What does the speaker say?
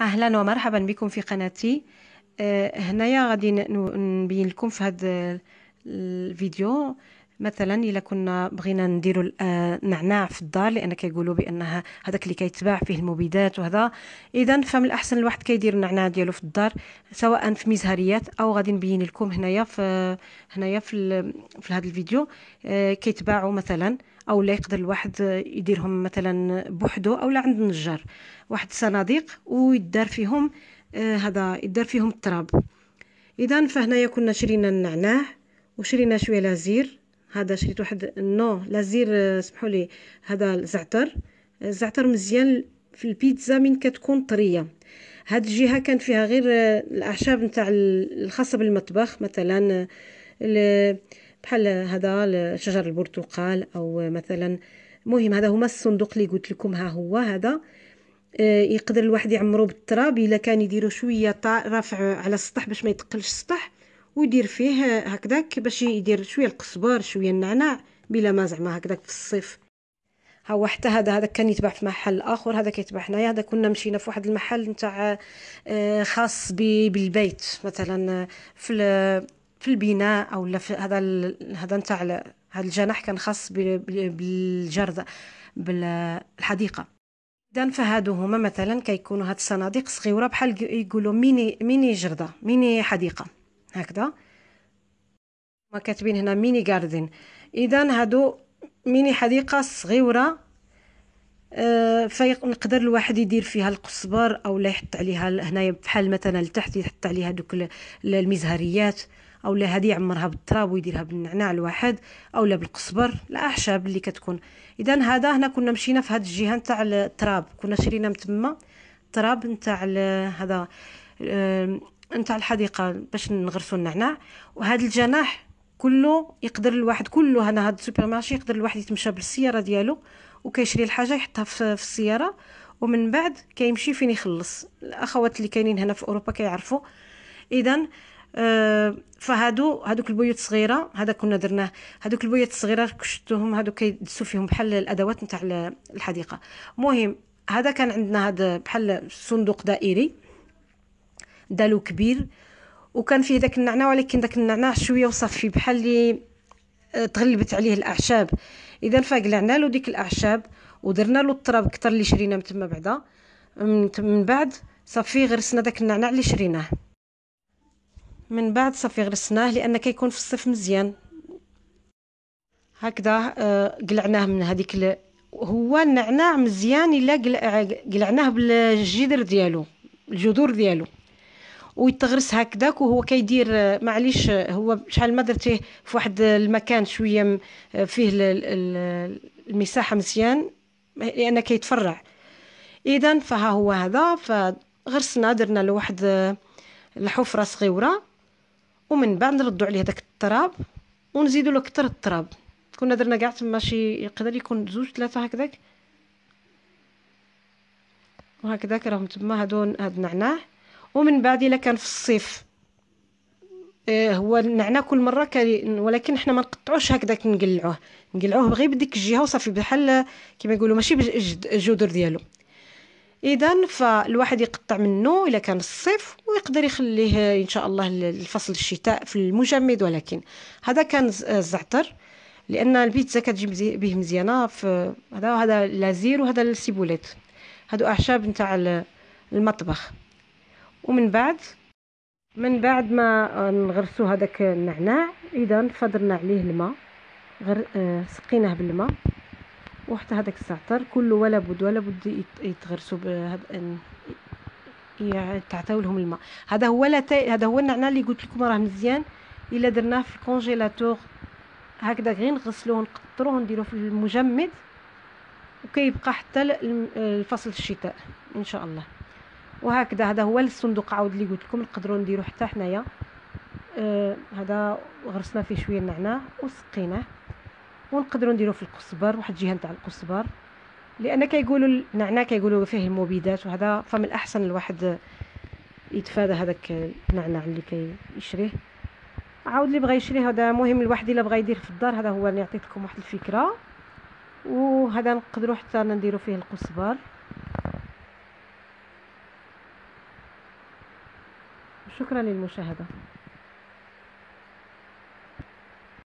اهلا ومرحبا بكم في قناتي آه، هنايا غادي نبين لكم في هذا الفيديو مثلا الا كنا بغينا نديروا النعناع آه، في الدار لان كيقولوا بانها هذاك اللي كيتباع فيه المبيدات وهذا اذا فمن الاحسن الواحد كيدير النعناع ديالو في الدار سواء في مزهريات او غادي نبين لكم هنايا في هنايا في في هذا الفيديو آه، كيتباعوا مثلا او لا يقدر الواحد يديرهم مثلا بوحدو او لا عند النجار واحد الصناديق ويدار فيهم آه، هذا يدار فيهم التراب اذا فهنايا كنا شرينا النعناع وشرينا شويه لازير هذا شريت واحد نو لازير آه، سمحوا لي هذا الزعتر الزعتر مزيان في البيتزا من كتكون طريه هاد الجهه كانت فيها غير آه، الاعشاب نتاع الخاصه بالمطبخ مثلا بحال هذا شجر البرتقال او مثلا مهم هذا هما الصندوق اللي قلت لكم ها هو هذا آه، يقدر الواحد يعمرو بالتراب الا كان يديرو شويه طا رافع على السطح باش ما يتقلش السطح ويدير فيه هكذاك باش يدير شويه القزبر شويه النعناع بلا ما زعما هكذاك في الصيف ها هو حتى هذا هذا كان يتباع في محل اخر هذا كيتباع هنايا هذا كنا مشينا في واحد المحل نتاع آه، خاص بالبيت مثلا في في البناء او لا في هذا هذا نتاع هذا الجناح كان خاص بالجرده بالحديقه اذا فهادو هما مثلا كيكونوا هاد الصناديق صغيره بحال يقولوا ميني ميني جرده ميني حديقه هكذا هما كاتبين هنا ميني جاردن اذا هادو ميني حديقه صغيره آه، فيقدر الواحد يدير فيها القصبر او لا يحط عليها هنايا بحال مثلا لتحت يحط عليها دوك المزهريات او لا هذه يعمرها بالتراب ويديرها بالنعناع الواحد او لا بالقصبر الاعشاب اللي كتكون اذا هذا هنا كنا مشينا في هذه الجهه نتاع التراب كنا شرينا من تما التراب نتاع هذا نتاع الحديقه باش نغرسوا النعناع وهذا الجناح كله يقدر الواحد كله هنا هذا السوبر مارشي يقدر الواحد يتمشى بالسياره ديالو وكيشري الحاجه يحطها في السياره ومن بعد كيمشي فين يخلص الاخوات اللي كاينين هنا في اوروبا كيعرفوا اذا آه، فهادو هادوك البيوت صغيره هذا كنا درناه هادوك البيوت الصغيره كشتوهم هادو كيدسو فيهم بحال الادوات نتاع الحديقه مهم هذا كان عندنا هذا بحال صندوق دائري دالو كبير وكان فيه داك النعناع ولكن داك النعناع شويه وصافي بحال اللي آه، تغلبت عليه الاعشاب اذا فقلعنا له ديك الاعشاب ودرنا له التراب كتر اللي شرينا من تما بعدا من بعد صافي غرسنا داك النعناع اللي شريناه من بعد صافي غرسناه لان كيكون في الصيف مزيان هكذا آه، قلعناه من هذيك هو النعناع مزيان الا آه، قلعناه بالجذر ديالو الجذور ديالو ويتغرس هكذاك وهو كيدير آه، معليش هو شحال ما درتيه في واحد المكان شويه فيه المساحه مزيان لان كيتفرع اذا فها هو هذا فغرسنا درنا له واحد الحفره صغيره ومن بعد نردو عليه داك التراب ونزيدو له كتر التراب كنا درنا كاع تما شي يقدر يكون زوج ثلاثه هكذاك وهكذاك راهم تما هادو هاد النعناع ومن بعد الا كان في الصيف اه هو النعناع كل مره كان ولكن حنا ما نقطعوش هكذاك نقلعوه نقلعوه غير بديك الجهه وصافي بحال كما يقولوا ماشي بالجذور ديالو اذا فالواحد يقطع منه الا كان الصيف ويقدر يخليه ان شاء الله الفصل الشتاء في المجمد ولكن هذا كان آه، الزعتر لان البيتزا كتجي به مزيانه في هذا هذا لازير وهذا السيبوليت هادو اعشاب نتاع المطبخ ومن بعد من بعد ما نغرسو هذاك النعناع اذا فضلنا عليه الماء غر... آه، سقيناه بالماء وحتى هذاك الزعتر كله ولا بد ولا بد يتغرسوا تعطيو لهم الماء هذا هو لا هذا هو النعناع اللي قلت لكم راه مزيان الا درناه في الكونجيلاتور هكذا غير نغسلوه نقطروه نديروه في المجمد وكيبقى حتى الفصل الشتاء ان شاء الله وهكذا هذا هو الصندوق عاود اللي قلت لكم نقدروا نديروه حتى حنايا آه هذا غرسنا فيه شويه النعناع وسقيناه ونقدروا نديروا في القصبر واحد الجهه نتاع القصبر لان كيقولوا النعناع كيقولوا فيه المبيدات وهذا فمن الاحسن الواحد يتفادى هذاك النعناع اللي كيشريه عاود اللي بغى يشري هذا مهم الواحد الا بغى يدير في الدار هذا هو اللي نعطي لكم واحد الفكره وهذا نقدروا حتى نديروا فيه القصبر شكرا للمشاهده